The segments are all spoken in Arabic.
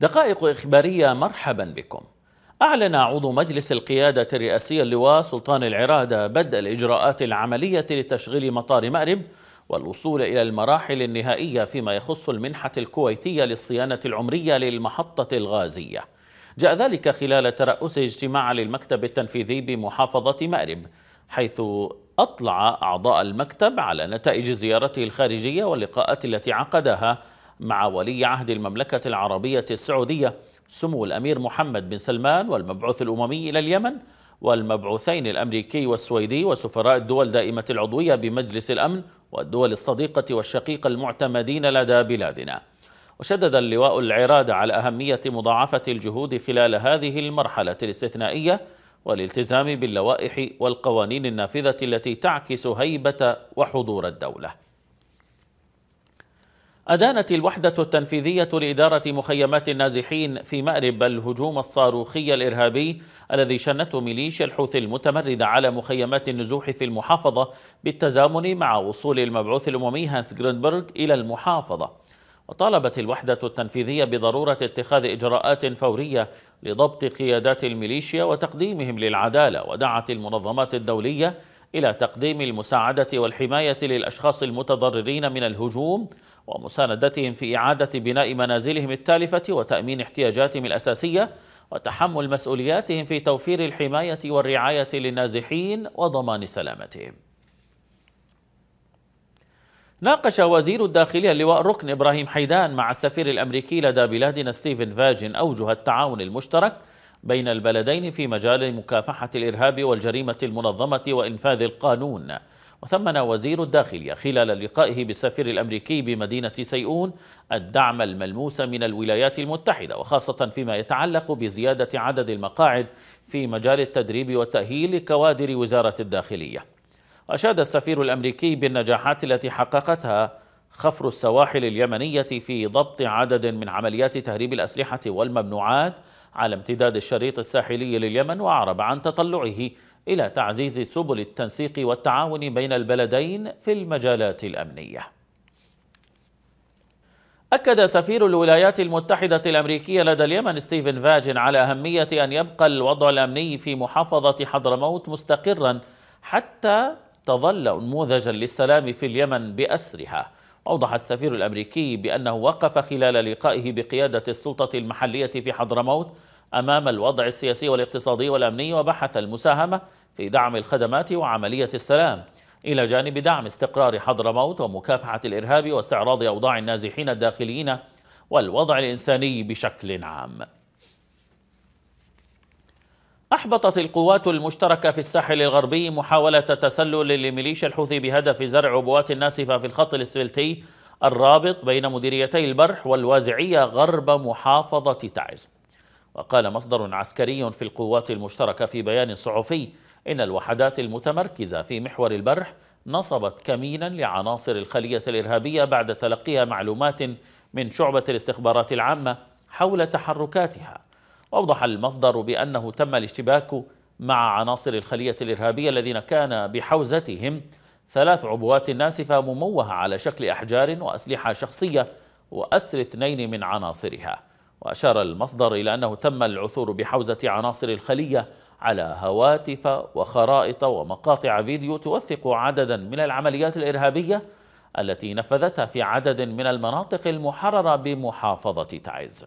دقائق إخبارية مرحبا بكم أعلن عضو مجلس القيادة الرئاسي اللواء سلطان العرادة بدء الإجراءات العملية لتشغيل مطار مأرب والوصول إلى المراحل النهائية فيما يخص المنحة الكويتية للصيانة العمرية للمحطة الغازية جاء ذلك خلال ترأس اجتماع للمكتب التنفيذي بمحافظة مأرب حيث أطلع أعضاء المكتب على نتائج زيارته الخارجية واللقاءات التي عقدها مع ولي عهد المملكة العربية السعودية سمو الأمير محمد بن سلمان والمبعوث الأممي إلى اليمن والمبعوثين الأمريكي والسويدي وسفراء الدول دائمة العضوية بمجلس الأمن والدول الصديقة والشقيقة المعتمدين لدى بلادنا وشدد اللواء العراد على أهمية مضاعفة الجهود خلال هذه المرحلة الاستثنائية والالتزام باللوائح والقوانين النافذة التي تعكس هيبة وحضور الدولة أدانت الوحدة التنفيذية لإدارة مخيمات النازحين في مأرب الهجوم الصاروخي الإرهابي الذي شنته ميليشيا الحوثي المتمردة على مخيمات النزوح في المحافظة بالتزامن مع وصول المبعوث الأممي هانس جرينبرغ إلى المحافظة وطالبت الوحدة التنفيذية بضرورة اتخاذ إجراءات فورية لضبط قيادات الميليشيا وتقديمهم للعدالة ودعت المنظمات الدولية إلى تقديم المساعدة والحماية للأشخاص المتضررين من الهجوم ومساندتهم في إعادة بناء منازلهم التالفة وتأمين احتياجاتهم الأساسية وتحمل مسؤولياتهم في توفير الحماية والرعاية للنازحين وضمان سلامتهم ناقش وزير الداخلية اللواء ركن إبراهيم حيدان مع السفير الأمريكي لدى بلادنا ستيفن فاجن أوجه التعاون المشترك بين البلدين في مجال مكافحة الإرهاب والجريمة المنظمة وإنفاذ القانون وثمن وزير الداخلية خلال لقائه بالسفير الأمريكي بمدينة سيئون الدعم الملموس من الولايات المتحدة وخاصة فيما يتعلق بزيادة عدد المقاعد في مجال التدريب والتأهيل لكوادر وزارة الداخلية أشاد السفير الأمريكي بالنجاحات التي حققتها خفر السواحل اليمنية في ضبط عدد من عمليات تهريب الأسلحة والممنوعات على امتداد الشريط الساحلي لليمن وأعرب عن تطلعه إلى تعزيز سبل التنسيق والتعاون بين البلدين في المجالات الأمنية أكد سفير الولايات المتحدة الأمريكية لدى اليمن ستيفن فاجن على أهمية أن يبقى الوضع الأمني في محافظة حضرموت مستقرا حتى تظل نموذجا للسلام في اليمن بأسرها أوضح السفير الأمريكي بأنه وقف خلال لقائه بقيادة السلطة المحلية في حضرموت أمام الوضع السياسي والاقتصادي والأمني وبحث المساهمة في دعم الخدمات وعملية السلام إلى جانب دعم استقرار حضرموت ومكافحة الإرهاب واستعراض أوضاع النازحين الداخليين والوضع الإنساني بشكل عام أحبطت القوات المشتركة في الساحل الغربي محاولة تسلل لميليشيا الحوثي بهدف زرع عبوات ناسفة في الخط الإسفلتي الرابط بين مديريتي البرح والوازعية غرب محافظة تعز وقال مصدر عسكري في القوات المشتركة في بيان صحفي إن الوحدات المتمركزة في محور البرح نصبت كمينا لعناصر الخلية الإرهابية بعد تلقيها معلومات من شعبة الاستخبارات العامة حول تحركاتها وأوضح المصدر بأنه تم الاشتباك مع عناصر الخلية الإرهابية الذين كان بحوزتهم ثلاث عبوات ناسفة مموهة على شكل أحجار وأسلحة شخصية وأسر اثنين من عناصرها وأشار المصدر إلى أنه تم العثور بحوزة عناصر الخلية على هواتف وخرائط ومقاطع فيديو توثق عددا من العمليات الإرهابية التي نفذتها في عدد من المناطق المحررة بمحافظة تعز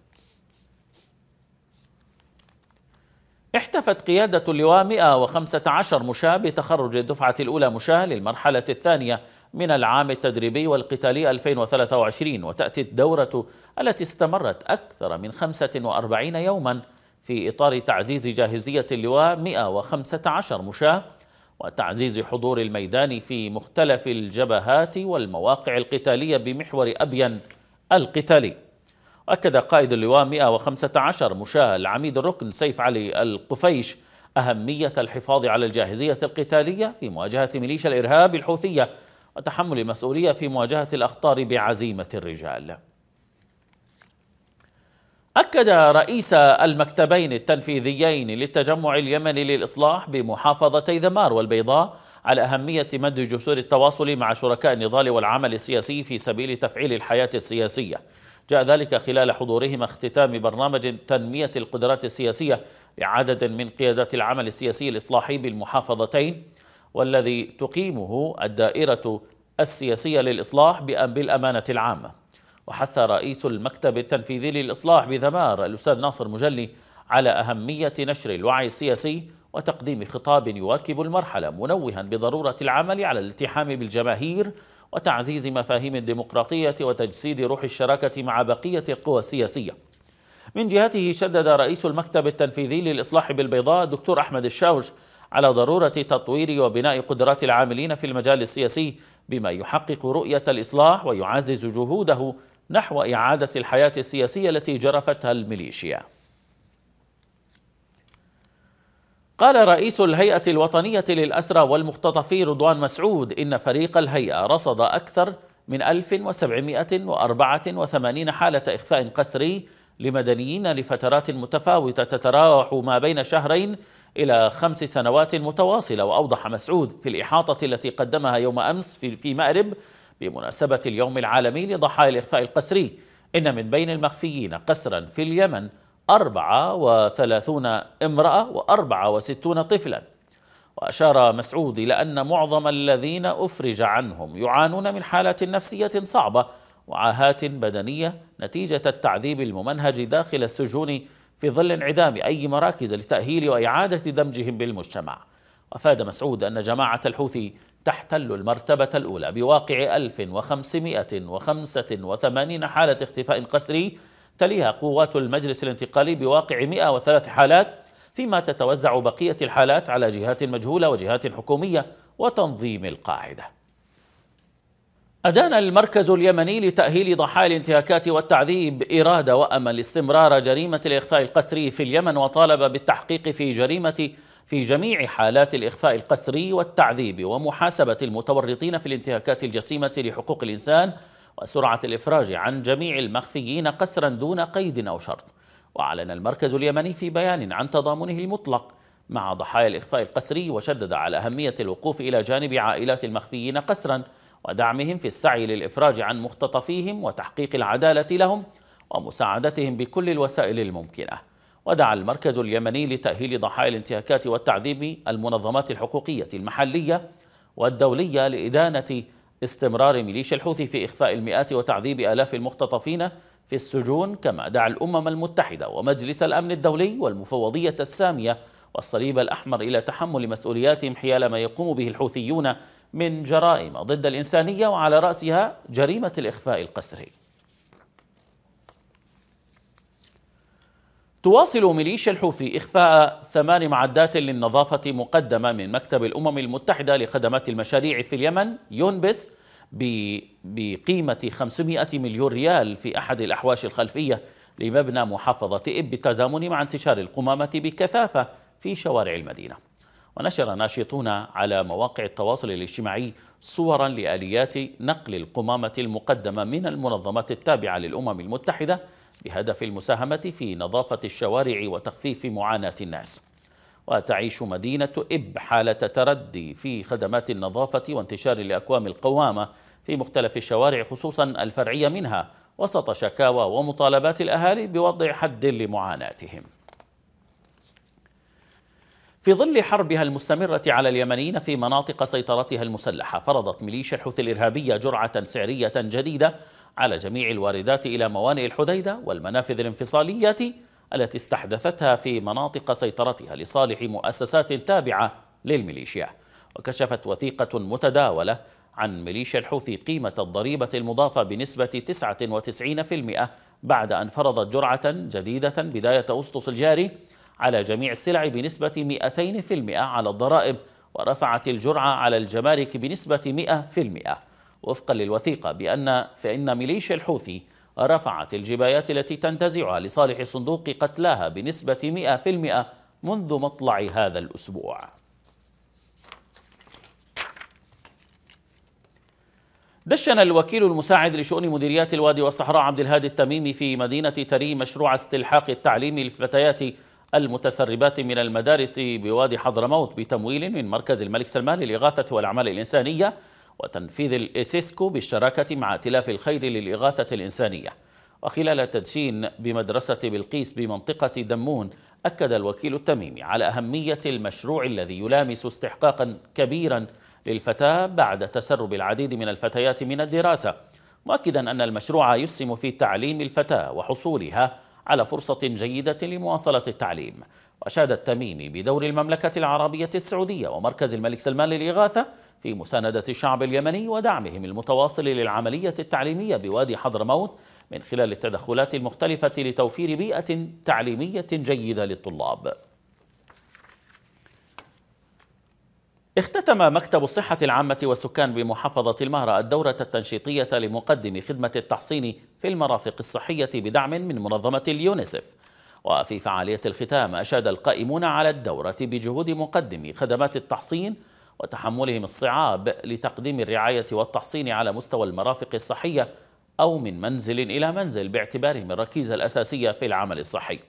احتفت قيادة اللواء 115 مشاة بتخرج الدفعة الأولى مشاة للمرحلة الثانية من العام التدريبي والقتالي 2023 وتأتي الدورة التي استمرت أكثر من 45 يوما في إطار تعزيز جاهزية اللواء 115 مشاة وتعزيز حضور الميدان في مختلف الجبهات والمواقع القتالية بمحور أبين القتالي أكد قائد اللواء 115 مشاة العميد الركن سيف علي القفيش أهمية الحفاظ على الجاهزية القتالية في مواجهة ميليشيا الإرهاب الحوثية وتحمل المسؤولية في مواجهة الأخطار بعزيمة الرجال أكد رئيس المكتبين التنفيذيين للتجمع اليمني للإصلاح بمحافظتي ذمار والبيضاء على أهمية مد جسور التواصل مع شركاء النضال والعمل السياسي في سبيل تفعيل الحياة السياسية جاء ذلك خلال حضورهما اختتام برنامج تنمية القدرات السياسية لعدد من قيادات العمل السياسي الإصلاحي بالمحافظتين والذي تقيمه الدائرة السياسية للإصلاح بالأمانة العامة وحث رئيس المكتب التنفيذي للإصلاح بذمار الأستاذ ناصر مجلي على أهمية نشر الوعي السياسي وتقديم خطاب يواكب المرحلة منوها بضرورة العمل على الالتحام بالجماهير وتعزيز مفاهيم الديمقراطية وتجسيد روح الشراكة مع بقية القوى السياسية من جهته شدد رئيس المكتب التنفيذي للإصلاح بالبيضاء الدكتور أحمد الشاوش على ضرورة تطوير وبناء قدرات العاملين في المجال السياسي بما يحقق رؤية الإصلاح ويعزز جهوده نحو إعادة الحياة السياسية التي جرفتها الميليشيا قال رئيس الهيئة الوطنية للأسرى والمختطفين رضوان مسعود إن فريق الهيئة رصد أكثر من 1784 حالة إخفاء قسري لمدنيين لفترات متفاوتة تتراوح ما بين شهرين إلى خمس سنوات متواصلة وأوضح مسعود في الإحاطة التي قدمها يوم أمس في مأرب بمناسبة اليوم العالمي لضحايا الإخفاء القسري إن من بين المخفيين قسرا في اليمن أربعة وثلاثون امرأة وأربعة وستون طفلا وأشار مسعود إلى أن معظم الذين أفرج عنهم يعانون من حالة نفسية صعبة وعاهات بدنية نتيجة التعذيب الممنهج داخل السجون في ظل انعدام أي مراكز لتأهيل وإعادة دمجهم بالمجتمع وفاد مسعود أن جماعة الحوثي تحتل المرتبة الأولى بواقع 1585 حالة اختفاء قسري تليها قوات المجلس الانتقالي بواقع 103 حالات فيما تتوزع بقية الحالات على جهات مجهولة وجهات حكومية وتنظيم القاعدة أدان المركز اليمني لتأهيل ضحايا الانتهاكات والتعذيب إرادة وأمل استمرار جريمة الإخفاء القسري في اليمن وطالب بالتحقيق في جريمة في جميع حالات الإخفاء القسري والتعذيب ومحاسبة المتورطين في الانتهاكات الجسيمة لحقوق الإنسان وسرعة الإفراج عن جميع المخفيين قسرا دون قيد أو شرط وأعلن المركز اليمني في بيان عن تضامنه المطلق مع ضحايا الإخفاء القسري وشدد على أهمية الوقوف إلى جانب عائلات المخفيين قسرا ودعمهم في السعي للإفراج عن مختطفيهم وتحقيق العدالة لهم ومساعدتهم بكل الوسائل الممكنة ودعا المركز اليمني لتأهيل ضحايا الانتهاكات والتعذيب المنظمات الحقوقية المحلية والدولية لإدانة استمرار ميليشيا الحوثي في إخفاء المئات وتعذيب آلاف المختطفين في السجون كما دعا الأمم المتحدة ومجلس الأمن الدولي والمفوضية السامية والصليب الأحمر إلى تحمل مسؤولياتهم حيال ما يقوم به الحوثيون من جرائم ضد الإنسانية وعلى رأسها جريمة الإخفاء القسري تواصل ميليشيا الحوثي إخفاء ثمان معدات للنظافة مقدمة من مكتب الأمم المتحدة لخدمات المشاريع في اليمن يونبس بقيمة 500 مليون ريال في أحد الأحواش الخلفية لمبنى محافظة إب بالتزامن مع انتشار القمامة بكثافة في شوارع المدينة ونشر ناشطون على مواقع التواصل الاجتماعي صورا لآليات نقل القمامة المقدمة من المنظمات التابعة للأمم المتحدة بهدف المساهمة في نظافة الشوارع وتخفيف معاناة الناس وتعيش مدينة إب حالة تردي في خدمات النظافة وانتشار الأكوام القوامة في مختلف الشوارع خصوصا الفرعية منها وسط شكاوى ومطالبات الأهالي بوضع حد لمعاناتهم في ظل حربها المستمرة على اليمنيين في مناطق سيطرتها المسلحة فرضت ميليشيا الحوثي الإرهابية جرعة سعرية جديدة على جميع الواردات إلى موانئ الحديدة والمنافذ الانفصالية التي استحدثتها في مناطق سيطرتها لصالح مؤسسات تابعة للميليشيا وكشفت وثيقة متداولة عن ميليشيا الحوثي قيمة الضريبة المضافة بنسبة 99% بعد أن فرضت جرعة جديدة بداية أغسطس الجاري على جميع السلع بنسبة 200% على الضرائب ورفعت الجرعة على الجمارك بنسبة 100% وفقا للوثيقة بأن فإن ميليشيا الحوثي رفعت الجبايات التي تنتزعها لصالح صندوق قتلاها بنسبة 100% منذ مطلع هذا الأسبوع دشن الوكيل المساعد لشؤون مديريات الوادي والصحراء عبد الهادي التميمي في مدينة تري مشروع استلحاق التعليم للفتيات المتسربات من المدارس بوادي حضرموت بتمويل من مركز الملك سلمان للإغاثة والأعمال الإنسانية وتنفيذ الإسيسكو بالشراكة مع تلاف الخير للإغاثة الإنسانية وخلال تدشين بمدرسة بلقيس بمنطقة دمون أكد الوكيل التميمي على أهمية المشروع الذي يلامس استحقاقا كبيرا للفتاة بعد تسرب العديد من الفتيات من الدراسة مؤكدا أن المشروع يسهم في تعليم الفتاة وحصولها على فرصة جيدة لمواصلة التعليم وأشاد التميمي بدور المملكة العربية السعودية ومركز الملك سلمان للإغاثة في مساندة الشعب اليمني ودعمهم المتواصل للعملية التعليمية بوادي حضرموت من خلال التدخلات المختلفة لتوفير بيئة تعليمية جيدة للطلاب اختتم مكتب الصحة العامة والسكان بمحافظة المهرة الدورة التنشيطية لمقدم خدمة التحصين في المرافق الصحية بدعم من منظمة اليونيسف وفي فعالية الختام أشاد القائمون على الدورة بجهود مقدمي خدمات التحصين وتحملهم الصعاب لتقديم الرعاية والتحصين على مستوى المرافق الصحية أو من منزل إلى منزل باعتبارهم الركيزة الأساسية في العمل الصحي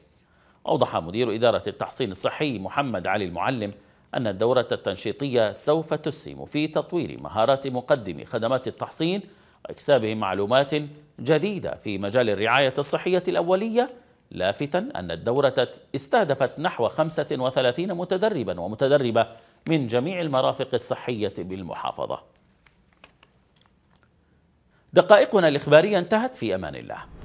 أوضح مدير إدارة التحصين الصحي محمد علي المعلم أن الدورة التنشيطية سوف تسهم في تطوير مهارات مقدمي خدمات التحصين وإكسابهم معلومات جديدة في مجال الرعاية الصحية الأولية لافتا أن الدورة استهدفت نحو 35 متدربا ومتدربة من جميع المرافق الصحية بالمحافظة دقائقنا الإخبارية انتهت في أمان الله